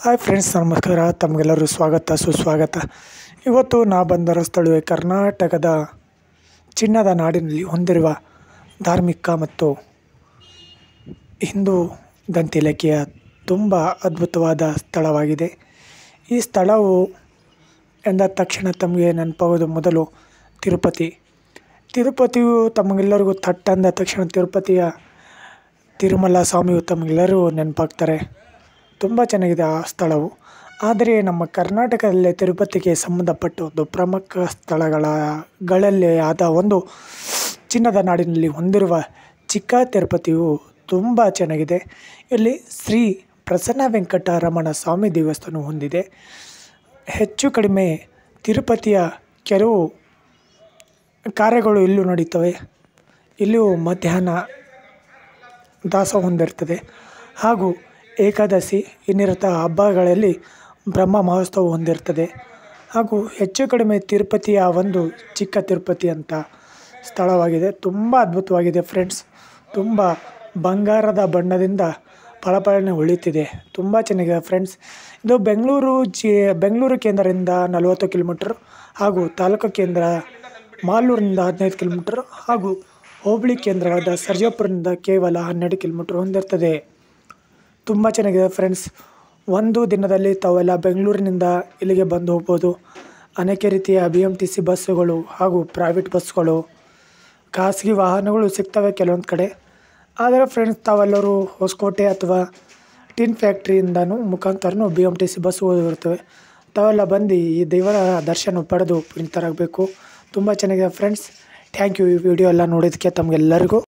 hi friends ನಮಸ್ಕಾರ ತಮಗೆಲ್ಲರೂ ಸ್ವಾಗತ ಸುಸ್ವಾಗತ ಇವತ್ತು ನಾ ಬಂದರ ಸ್ಥಳವೇ ಕರ್ನಾಟಕದ ಚಿನ್ನದ ನಾಡಿನಲ್ಲಿ ಹೊಂದಿರುವ ಧಾರ್ಮಿಕ ಮತ್ತು ಹಿಂದೂ ಇಲಾಖೆಯ ತುಂಬ ಅದ್ಭುತವಾದ ಸ್ಥಳವಾಗಿದೆ ಈ ಸ್ಥಳವು ಎಂದ ತಕ್ಷಣ ತಮಗೆ ನೆನಪಾಗೋದು ಮೊದಲು ತಿರುಪತಿ ತಿರುಪತಿಯು ತಮಗೆಲ್ಲರಿಗೂ ತಟ್ಟಂದ ತಕ್ಷಣ ತಿರುಪತಿಯ ತಿರುಮಲ ಸ್ವಾಮಿಯು ತಮಗೆಲ್ಲರೂ ನೆನಪಾಗ್ತಾರೆ ತುಂಬ ಚೆನ್ನಾಗಿದೆ ಆ ಸ್ಥಳವು ಆದರೆ ನಮ್ಮ ಕರ್ನಾಟಕದಲ್ಲೇ ತಿರುಪತಿಗೆ ಸಂಬಂಧಪಟ್ಟ ಒಂದು ಪ್ರಮುಖ ಸ್ಥಳಗಳಲ್ಲೇ ಆದ ಒಂದು ಚಿನ್ನದ ನಾಡಿನಲ್ಲಿ ಹೊಂದಿರುವ ಚಿಕ್ಕ ತಿರುಪತಿಯು ತುಂಬ ಚೆನ್ನಾಗಿದೆ ಇಲ್ಲಿ ಶ್ರೀ ಪ್ರಸನ್ನ ವೆಂಕಟರಮಣ ಸ್ವಾಮಿ ದೇವಸ್ಥಾನ ಹೊಂದಿದೆ ಹೆಚ್ಚು ಕಡಿಮೆ ತಿರುಪತಿಯ ಕೆಲವು ಕಾರ್ಯಗಳು ಇಲ್ಲೂ ನಡೀತವೆ ಇಲ್ಲೂ ಮಧ್ಯಾಹ್ನ ದಾಸ ಹೊಂದಿರ್ತದೆ ಹಾಗೂ ಏಕಾದಶಿ ಇನ್ನಿರುತ್ತ ಹಬ್ಬಗಳಲ್ಲಿ ಬ್ರಹ್ಮ ಮಹೋತ್ಸವ ಹೊಂದಿರ್ತದೆ ಹಾಗೂ ಹೆಚ್ಚು ಕಡಿಮೆ ತಿರುಪತಿಯ ಒಂದು ಚಿಕ್ಕ ತಿರುಪತಿ ಅಂತ ಸ್ಥಳವಾಗಿದೆ ತುಂಬ ಅದ್ಭುತವಾಗಿದೆ ಫ್ರೆಂಡ್ಸ್ ತುಂಬ ಬಂಗಾರದ ಬಣ್ಣದಿಂದ ಫಳಫಳನೆ ಉಳಿತಿದೆ ತುಂಬ ಚೆನ್ನಾಗಿದೆ ಫ್ರೆಂಡ್ಸ್ ಇದು ಬೆಂಗಳೂರು ಜಿ ಬೆಂಗಳೂರು ಕೇಂದ್ರದಿಂದ ನಲವತ್ತು ಕಿಲೋಮೀಟ್ರ್ ಹಾಗೂ ತಾಲೂಕು ಕೇಂದ್ರ ಮಾಲೂರಿನಿಂದ ಹದಿನೈದು ಕಿಲೋಮೀಟ್ರ್ ಹಾಗೂ ಹೋಬಳಿ ಕೇಂದ್ರವಾದ ಸರ್ಜಾಪುರದಿಂದ ಕೇವಲ ಹನ್ನೆರಡು ಕಿಲೋಮೀಟ್ರ್ ಹೊಂದಿರ್ತದೆ ತುಂಬ ಚೆನ್ನಾಗಿದೆ ಫ್ರೆಂಡ್ಸ್ ಒಂದು ದಿನದಲ್ಲಿ ತಾವೆಲ್ಲ ಬೆಂಗಳೂರಿನಿಂದ ಇಲ್ಲಿಗೆ ಬಂದು ಹೋಗ್ಬೋದು ಅನೇಕ ರೀತಿಯ ಬಿ ಎಮ್ ಟಿ ಸಿ ಬಸ್ಸುಗಳು ಹಾಗೂ ಪ್ರೈವೇಟ್ ಬಸ್ಗಳು ಖಾಸಗಿ ವಾಹನಗಳು ಸಿಗ್ತವೆ ಕೆಲವೊಂದು ಕಡೆ ಆದರೆ ಫ್ರೆಂಡ್ಸ್ ತಾವೆಲ್ಲರೂ ಹೊಸಕೋಟೆ ಅಥವಾ ಟಿನ್ ಫ್ಯಾಕ್ಟ್ರಿಯಿಂದನೂ ಮುಖಾಂತರನೂ B M T C bus ಓದಿರ್ತವೆ ತಾವೆಲ್ಲ ಬಂದು ಈ ದೇವರ ದರ್ಶನ ಪಡೆದು ಪುನೀತರಾಗಬೇಕು ತುಂಬ ಚೆನ್ನಾಗಿದೆ ಫ್ರೆಂಡ್ಸ್ ಥ್ಯಾಂಕ್ ಯು ಈ ವಿಡಿಯೋ ಎಲ್ಲ ನೋಡಿದ್ದಕ್ಕೆ ತಮಗೆಲ್ಲರಿಗೂ